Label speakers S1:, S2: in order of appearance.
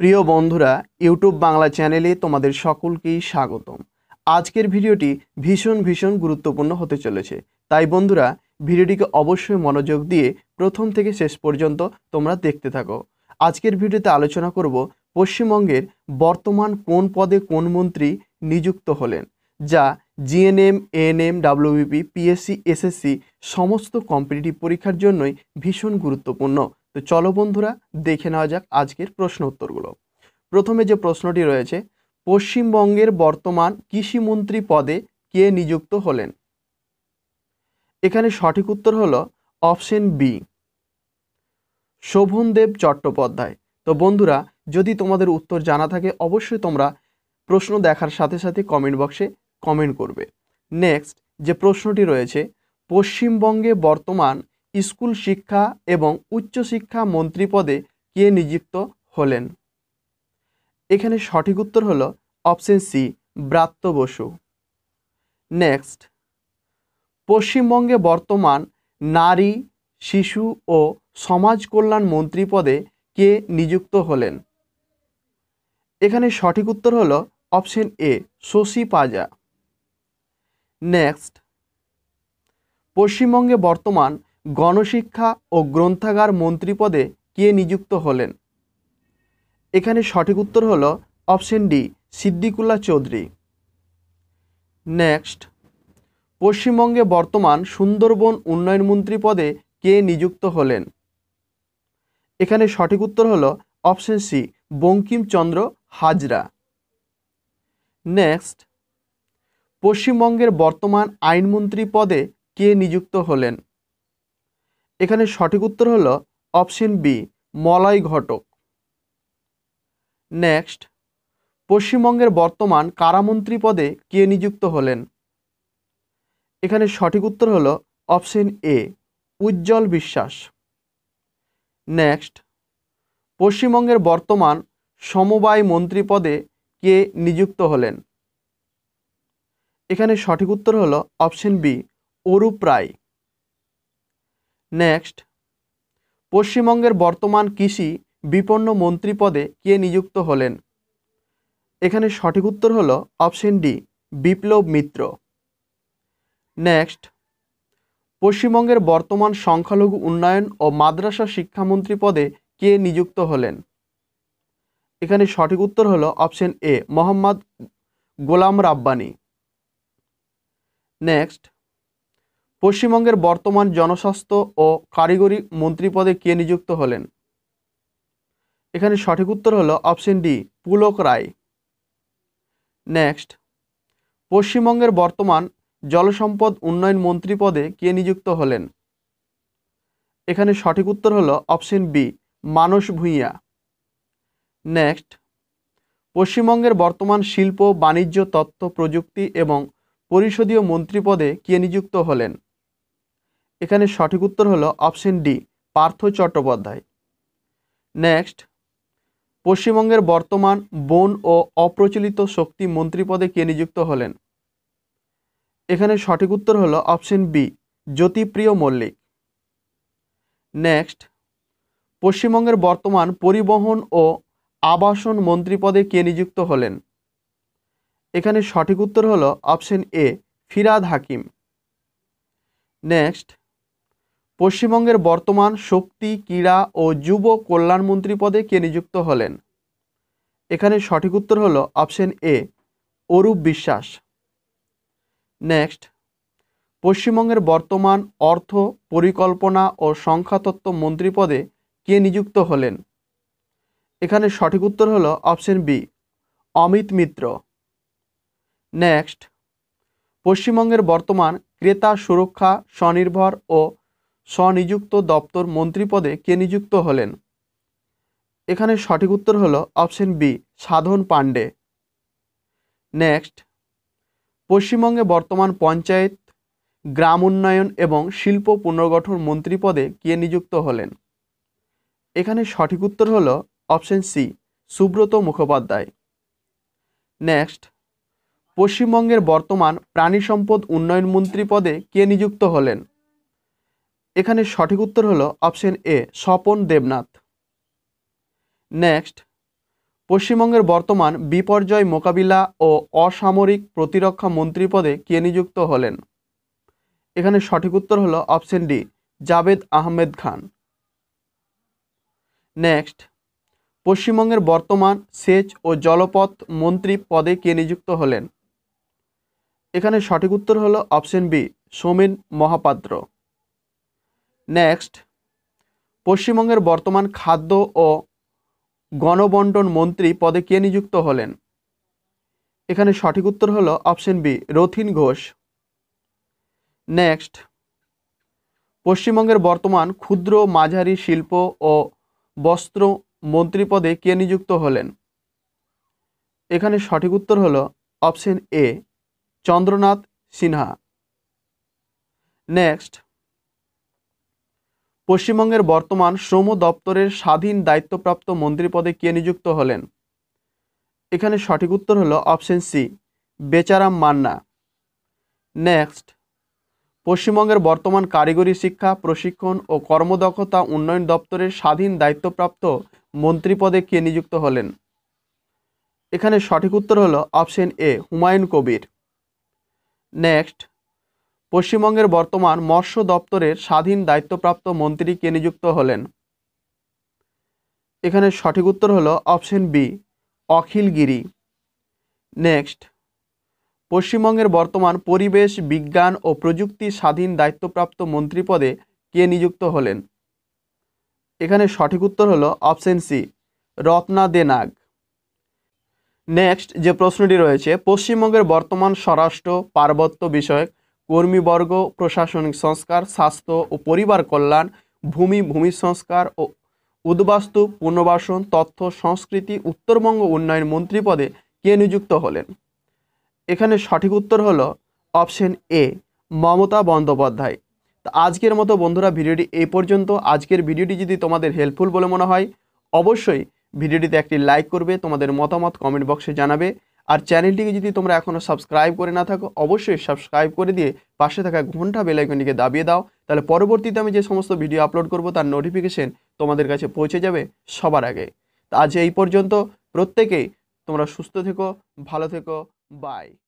S1: প্রিয় বন্ধুরা ইউটিউব বাংলা চ্যানেলে তোমাদের সকলকেই স্বাগতম আজকের ভিডিওটি ভীষণ ভীষণ গুরুত্বপূর্ণ হতে চলেছে তাই বন্ধুরা ভিডিওটিকে অবশ্যই মনোযোগ দিয়ে প্রথম থেকে শেষ পর্যন্ত তোমরা দেখতে থাকো আজকের ভিডিওতে আলোচনা করব পশ্চিমবঙ্গের বর্তমান কোন পদে কোন মন্ত্রী নিযুক্ত হলেন যা GNM ANM WBP PSC SSC সমস্ত কম্পিটিটিভ পরীক্ষার জন্যই ভীষণ গুরুত্বপূর্ণ তো চলো বন্ধুরা দেখে নেওয়া যাক আজকের প্রশ্ন উত্তরগুলো প্রথমে যে প্রশ্নটি রয়েছে পশ্চিমবঙ্গের বর্তমান কৃষিমন্ত্রী পদে কে নিযুক্ত হলেন এখানে সঠিক উত্তর হল অপশন বি শোভনদেব চট্টোপাধ্যায় তো বন্ধুরা যদি তোমাদের উত্তর জানা থাকে অবশ্যই তোমরা প্রশ্ন দেখার সাথে সাথে কমেন্ট বক্সে কমেন্ট করবে নেক্সট যে প্রশ্নটি রয়েছে পশ্চিমবঙ্গে বর্তমান স্কুল শিক্ষা এবং উচ্চশিক্ষা মন্ত্রী পদে কে নিযুক্ত হলেন এখানে সঠিক উত্তর হল option C Bratya Basu next পশ্চিমবঙ্গে বর্তমান নারী শিশু ও সমাজ কল্যাণ মন্ত্রী পদে কে নিযুক্ত হলেন এখানে সঠিক উত্তর হল option A Shashi Panja next পশ্চিমবঙ্গে বর্তমান গণশিক্ষা ও গ্রন্থাগার মন্ত্রী পদে কে নিযুক্ত হলেন এখানে সঠিক উত্তর হল option D Siddiqullah Chowdhury next পশ্চিমবঙ্গে বর্তমান সুন্দরবন উন্নয়ন মন্ত্রী পদে কে নিযুক্ত হলেন এখানে সঠিক উত্তর হল option C Bankimchandra Hazra next পশ্চিমবঙ্গের বর্তমান আইনমন্ত্রী পদে কে নিযুক্ত হলেন এখানে সঠিক উত্তর হলো option B Malay Ghatak next পশ্চিমবঙ্গের বর্তমান কারামন্ত্রী পদে কে নিযুক্ত হলেন এখানে সঠিক উত্তর হলো অপশন এ উজ্জ্বল বিশ্বাস নেক্সট পশ্চিমবঙ্গের বর্তমান সমবায় মন্ত্রী পদে কে নিযুক্ত হলেন এখানে সঠিক উত্তর হলো option B Arup Roy next পশ্চিমবঙ্গের বর্তমান কৃষি বিপন্ন মন্ত্রী পদে কে নিযুক্ত হলেন এখানে সঠিক উত্তর হল option D Biplab Mitra next পশ্চিমবঙ্গের বর্তমান সংখ্যালঘু উন্নয়ন ও মাদ্রাসা শিক্ষামন্ত্রী পদে কে নিযুক্ত হলেন এখানে সঠিক উত্তর হল option A Mohammad Ghulam Rabbani next পশ্চিমবঙ্গের বর্তমান জনস্বাস্থ্য ও কারিগরি মন্ত্রী পদে কে নিযুক্ত হলেন এখানে সঠিক উত্তর হলো option D Pulak Roy next পশ্চিমবঙ্গের বর্তমান জলসম্পদ উন্নয়ন মন্ত্রী পদে কে নিযুক্ত হলেন এখানে সঠিক উত্তর হলো option B Manas Bhunia next পশ্চিমবঙ্গের বর্তমান শিল্প বাণিজ্য তথ্য প্রযুক্তি এবং পরিষদীয় মন্ত্রী পদে কে নিযুক্ত হলেন এখানে সঠিক উত্তর হলো option D Partha Chattopadhyay next পশ্চিমবঙ্গের বর্তমান বন ও অপ্রচলিত শক্তি মন্ত্রী পদে কে নিযুক্ত হলেন এখানে সঠিক উত্তর হলো option B Jyotipriya Mallick next পশ্চিমবঙ্গের বর্তমান পরিবহন ও আবাসন মন্ত্রী পদে কে নিযুক্ত হলেন এখানে সঠিক উত্তর হল option A Firhad Hakim next পশ্চিমবঙ্গের বর্তমান শক্তি ক্রীড়া ও যুব কল্যাণমন্ত্রী পদে কে নিযুক্ত হলেন এখানে সঠিক উত্তর হলো অপশন এ অরূপ বিশ্বাস নেক্সট পশ্চিমবঙ্গের বর্তমান অর্থ পরিকল্পনা ও সংখ্যাতত্ত্ব মন্ত্রী পদে কে নিযুক্ত হলেন এখানে সঠিক উত্তর হলো option B Amit Mitra next পশ্চিমবঙ্গের বর্তমান ক্রেতা সুরক্ষা স্বনির্ভর ও স্বনিযুক্ত দপ্তর মন্ত্রী পদে কে নিযুক্ত হলেন এখানে সঠিক উত্তর হল option B Sadhan Pande next পশ্চিমবঙ্গে বর্তমান পঞ্চায়েত গ্রাম উন্নয়ন এবং শিল্প পুনর্গঠন মন্ত্রী পদে কে নিযুক্ত হলেন এখানে সঠিক উত্তর হল option C Subrata Mukhopadhyay next পশ্চিমবঙ্গের বর্তমান প্রাণী সম্পদ উন্নয়ন মন্ত্রী পদে কে নিযুক্ত হলেন এখানে সঠিক উত্তর হলো option A Swapan Debnath next পশ্চিমবঙ্গের বর্তমান বিপর্যয় মোকাবিলা ও অসামরিক প্রতিরক্ষা মন্ত্রী পদে কে নিযুক্ত হলেন এখানে সঠিক উত্তর হলো option D Javed Ahmed Khan next পশ্চিমবঙ্গের বর্তমান সেচ ও জলপথ মন্ত্রী পদে কে নিযুক্ত হলেন এখানে সঠিক উত্তর হলো option B Soumen Mahapatra next পশ্চিমবঙ্গের বর্তমান খাদ্য ও গণবন্টন মন্ত্রী পদে কে নিযুক্ত হলেন এখানে সঠিক উত্তর হলো option B Rathin Ghosh next পশ্চিমবঙ্গের বর্তমান ক্ষুদ্র মাঝারি শিল্প ও বস্ত্র মন্ত্রী পদে কে নিযুক্ত হলেন এখানে সঠিক উত্তর হলো option A Chandranath Sinha next পশ্চিমবঙ্গের বর্তমান শ্রম দপ্তরের স্বাধীন দায়িত্বপ্রাপ্ত মন্ত্রী পদে কে নিযুক্ত হলেন এখানে সঠিক উত্তর হলো option C Becharam Manna next পশ্চিমবঙ্গের বর্তমান কারিগরি শিক্ষা প্রশিক্ষণ ও কর্মদক্ষতা উন্নয়ন দপ্তরের স্বাধীন দায়িত্বপ্রাপ্ত মন্ত্রী পদে কে নিযুক্ত হলেন এখানে সঠিক উত্তর হলো option A Humayun Kabir next পশ্চিমবঙ্গের বর্তমান মৎস্য দপ্তরের স্বাধীন দায়িত্বপ্রাপ্ত মন্ত্রী কে নিযুক্ত হলেন এখানে সঠিক উত্তর হলো option B Akhil Giri next পশ্চিমবঙ্গের বর্তমান পরিবেশ বিজ্ঞান ও প্রযুক্তি স্বাধীন দায়িত্বপ্রাপ্ত মন্ত্রী পদে কে নিযুক্ত হলেন এখানে সঠিক উত্তর হলো option C Ratna De Nag next যে প্রশ্নটি রয়েছে পশ্চিমবঙ্গের বর্তমান স্বরাষ্ট্র পার্বত্য বিষয়ক কর্মীবর্গ প্রশাসনিক সংস্কার স্বাস্থ্য ও পরিবার কল্যাণ ভূমি ভূমি সংস্কার ও উদ্বাস্তু পুনর্বাসন তথ্য সংস্কৃতি উত্তরবঙ্গ উন্নয়ন মন্ত্রী পদে কে নিযুক্ত হলেন এখানে সঠিক উত্তর হলো অপশন এ মমতা বন্দ্যোপাধ্যায় তো আজকের মতো বন্ধুরা ভিডিওটি এই পর্যন্ত আজকের ভিডিওটি যদি তোমাদের হেল্পফুল বলে মনে হয় অবশ্যই ভিডিওটিতে একটি লাইক করবে তোমাদের মতামত কমেন্ট বক্সে জানাবে আর চ্যানেলটিকে যদি তোমরা এখনও সাবস্ক্রাইব করে না থাকো অবশ্যই সাবস্ক্রাইব করে দিয়ে পাশে থাকা ঘন্টা বেলাইকনটিকে দাবিয়ে দাও তাহলে পরবর্তীতে আমি যে সমস্ত ভিডিও আপলোড করব তার নোটিফিকেশন তোমাদের কাছে পৌঁছে যাবে সবার আগে আজ এই পর্যন্ত প্রত্যেকেই তোমরা সুস্থ থেকো ভালো থেকো বাই